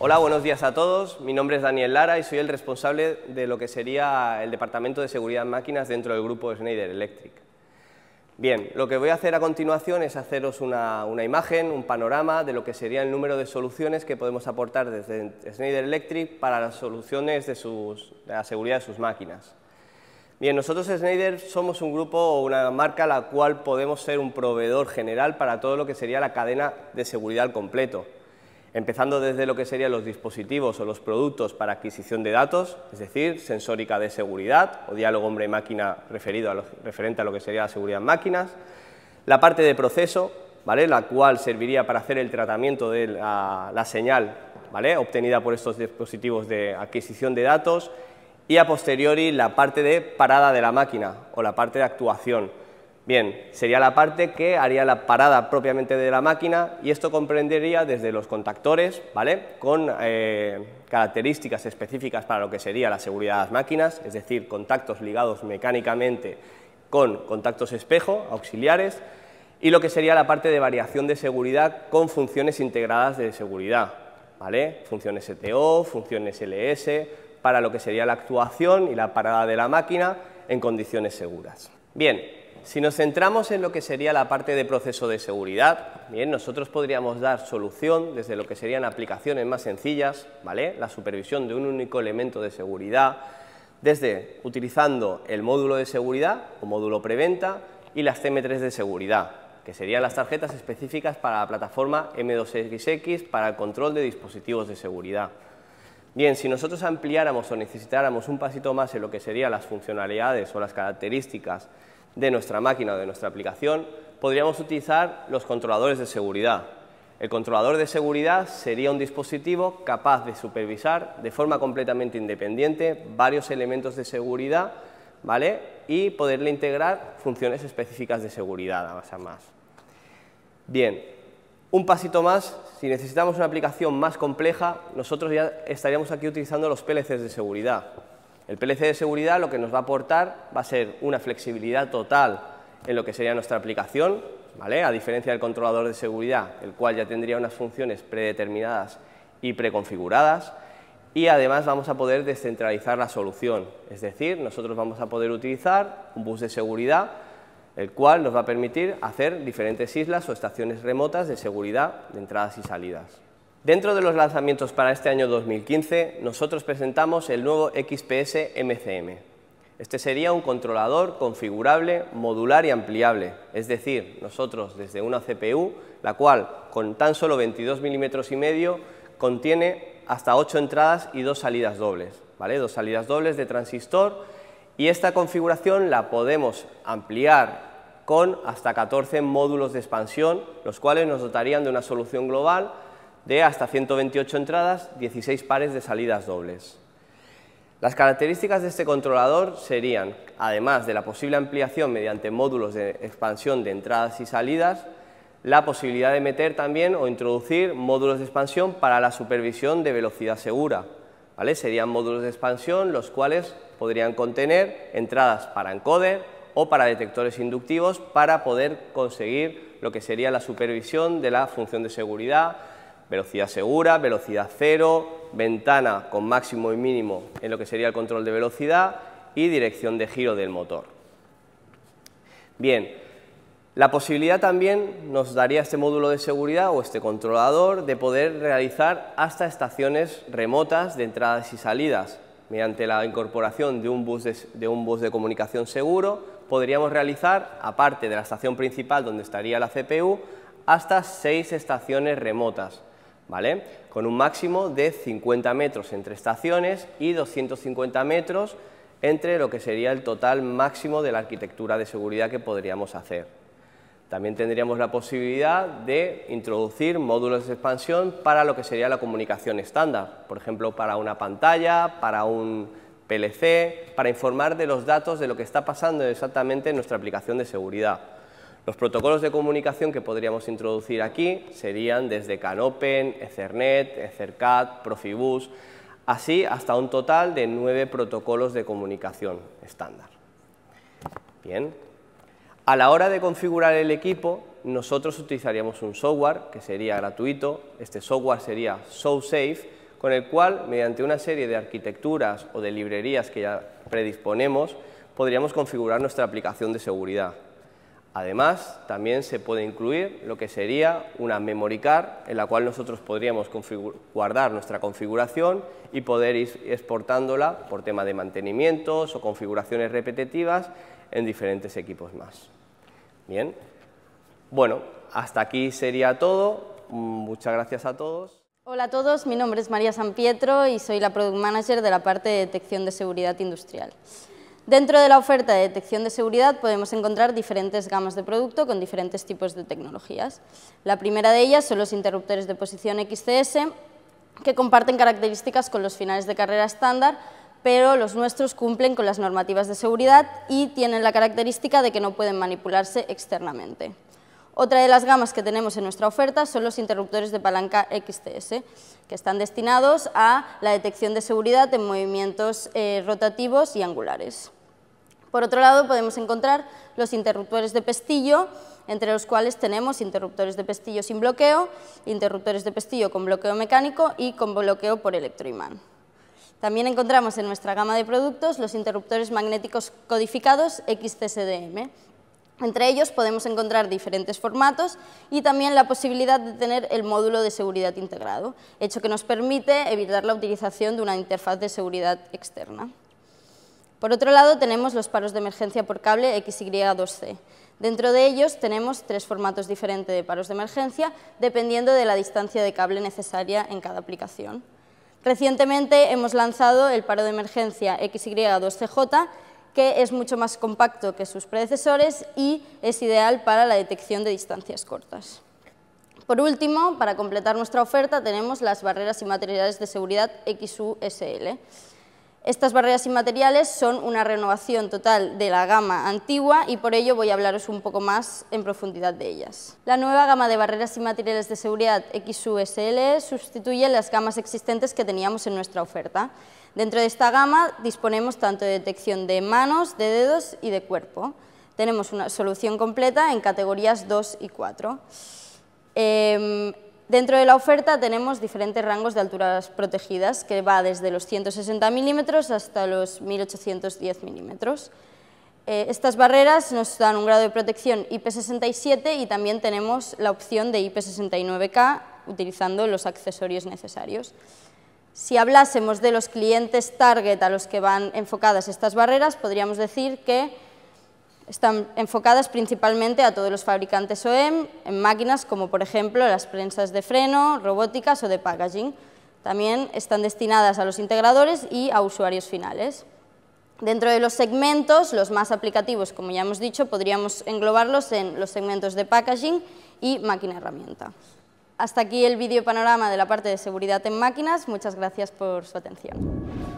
Hola, buenos días a todos. Mi nombre es Daniel Lara y soy el responsable de lo que sería el Departamento de Seguridad en Máquinas dentro del grupo Schneider Electric. Bien, lo que voy a hacer a continuación es haceros una, imagen, un panorama de lo que sería el número de soluciones que podemos aportar desde Schneider Electric para las soluciones de, la seguridad de sus máquinas. Bien, nosotros Schneider somos un grupo o una marca a la cual podemos ser un proveedor general para todo lo que sería la cadena de seguridad al completo empezando desde lo que serían los dispositivos o los productos para adquisición de datos, es decir, sensórica de seguridad o diálogo hombre-máquina referente a lo que sería la seguridad en máquinas, la parte de proceso, ¿vale? la cual serviría para hacer el tratamiento de la, señal obtenida por estos dispositivos de adquisición de datos y a posteriori la parte de parada de la máquina o la parte de actuación, Bien, sería la parte que haría la parada propiamente de la máquina y esto comprendería desde los contactores, ¿vale? Con eh, características específicas para lo que sería la seguridad de las máquinas, es decir, contactos ligados mecánicamente con contactos espejo, auxiliares, y lo que sería la parte de variación de seguridad con funciones integradas de seguridad, ¿vale? Funciones STO, funciones LS, para lo que sería la actuación y la parada de la máquina en condiciones seguras. Bien, si nos centramos en lo que sería la parte de proceso de seguridad, bien, nosotros podríamos dar solución desde lo que serían aplicaciones más sencillas, ¿vale? La supervisión de un único elemento de seguridad, desde utilizando el módulo de seguridad o módulo preventa y las CM3 de seguridad, que serían las tarjetas específicas para la plataforma M2XX para el control de dispositivos de seguridad. Bien, si nosotros ampliáramos o necesitáramos un pasito más en lo que serían las funcionalidades o las características de nuestra máquina o de nuestra aplicación, podríamos utilizar los controladores de seguridad. El controlador de seguridad sería un dispositivo capaz de supervisar de forma completamente independiente varios elementos de seguridad ¿vale? y poderle integrar funciones específicas de seguridad a más más. Bien, un pasito más, si necesitamos una aplicación más compleja, nosotros ya estaríamos aquí utilizando los PLCs de seguridad. El PLC de seguridad lo que nos va a aportar va a ser una flexibilidad total en lo que sería nuestra aplicación, ¿vale? a diferencia del controlador de seguridad, el cual ya tendría unas funciones predeterminadas y preconfiguradas, y además vamos a poder descentralizar la solución, es decir, nosotros vamos a poder utilizar un bus de seguridad, el cual nos va a permitir hacer diferentes islas o estaciones remotas de seguridad de entradas y salidas. Dentro de los lanzamientos para este año 2015, nosotros presentamos el nuevo XPS MCM. Este sería un controlador configurable, modular y ampliable, es decir, nosotros desde una CPU, la cual con tan solo 22 milímetros y medio contiene hasta 8 entradas y 2 salidas dobles, ¿vale? Dos salidas dobles de transistor y esta configuración la podemos ampliar con hasta 14 módulos de expansión, los cuales nos dotarían de una solución global de hasta 128 entradas, 16 pares de salidas dobles. Las características de este controlador serían, además de la posible ampliación mediante módulos de expansión de entradas y salidas, la posibilidad de meter también o introducir módulos de expansión para la supervisión de velocidad segura. ¿vale? Serían módulos de expansión los cuales podrían contener entradas para encoder o para detectores inductivos para poder conseguir lo que sería la supervisión de la función de seguridad, velocidad segura, velocidad cero, ventana con máximo y mínimo en lo que sería el control de velocidad y dirección de giro del motor. Bien, la posibilidad también nos daría este módulo de seguridad o este controlador de poder realizar hasta estaciones remotas de entradas y salidas. Mediante la incorporación de un bus de, un bus de comunicación seguro, podríamos realizar, aparte de la estación principal donde estaría la CPU, hasta seis estaciones remotas con un máximo de 50 metros entre estaciones y 250 metros entre lo que sería el total máximo de la arquitectura de seguridad que podríamos hacer. También tendríamos la posibilidad de introducir módulos de expansión para lo que sería la comunicación estándar, por ejemplo, para una pantalla, para un PLC, para informar de los datos de lo que está pasando exactamente en nuestra aplicación de seguridad. Los protocolos de comunicación que podríamos introducir aquí serían desde CanOpen, Ethernet, Ethercat, Profibus, así hasta un total de nueve protocolos de comunicación estándar. Bien. A la hora de configurar el equipo, nosotros utilizaríamos un software que sería gratuito, este software sería SoSafe, con el cual, mediante una serie de arquitecturas o de librerías que ya predisponemos, podríamos configurar nuestra aplicación de seguridad. Además, también se puede incluir lo que sería una memory card en la cual nosotros podríamos guardar nuestra configuración y poder ir exportándola por tema de mantenimientos o configuraciones repetitivas en diferentes equipos más. Bien, bueno, hasta aquí sería todo. Muchas gracias a todos. Hola a todos, mi nombre es María San Pietro y soy la Product Manager de la parte de detección de seguridad industrial. Dentro de la oferta de detección de seguridad podemos encontrar diferentes gamas de producto con diferentes tipos de tecnologías. La primera de ellas son los interruptores de posición XCS, que comparten características con los finales de carrera estándar, pero los nuestros cumplen con las normativas de seguridad y tienen la característica de que no pueden manipularse externamente. Otra de las gamas que tenemos en nuestra oferta son los interruptores de palanca XCS que están destinados a la detección de seguridad en movimientos eh, rotativos y angulares. Por otro lado, podemos encontrar los interruptores de pestillo, entre los cuales tenemos interruptores de pestillo sin bloqueo, interruptores de pestillo con bloqueo mecánico y con bloqueo por electroimán. También encontramos en nuestra gama de productos los interruptores magnéticos codificados XCSDM. Entre ellos podemos encontrar diferentes formatos y también la posibilidad de tener el módulo de seguridad integrado, hecho que nos permite evitar la utilización de una interfaz de seguridad externa. Por otro lado, tenemos los paros de emergencia por cable XY2C. Dentro de ellos tenemos tres formatos diferentes de paros de emergencia, dependiendo de la distancia de cable necesaria en cada aplicación. Recientemente hemos lanzado el paro de emergencia XY2CJ, que es mucho más compacto que sus predecesores y es ideal para la detección de distancias cortas. Por último, para completar nuestra oferta, tenemos las barreras y materiales de seguridad XUSL. Estas barreras inmateriales son una renovación total de la gama antigua y por ello voy a hablaros un poco más en profundidad de ellas. La nueva gama de barreras inmateriales de seguridad XUSL sustituye las gamas existentes que teníamos en nuestra oferta. Dentro de esta gama disponemos tanto de detección de manos, de dedos y de cuerpo. Tenemos una solución completa en categorías 2 y 4. Dentro de la oferta tenemos diferentes rangos de alturas protegidas, que va desde los 160 milímetros hasta los 1810 milímetros. Eh, estas barreras nos dan un grado de protección IP67 y también tenemos la opción de IP69K utilizando los accesorios necesarios. Si hablásemos de los clientes target a los que van enfocadas estas barreras, podríamos decir que están enfocadas principalmente a todos los fabricantes OEM en máquinas como por ejemplo las prensas de freno, robóticas o de packaging. También están destinadas a los integradores y a usuarios finales. Dentro de los segmentos, los más aplicativos, como ya hemos dicho, podríamos englobarlos en los segmentos de packaging y máquina herramienta. Hasta aquí el vídeo panorama de la parte de seguridad en máquinas. Muchas gracias por su atención.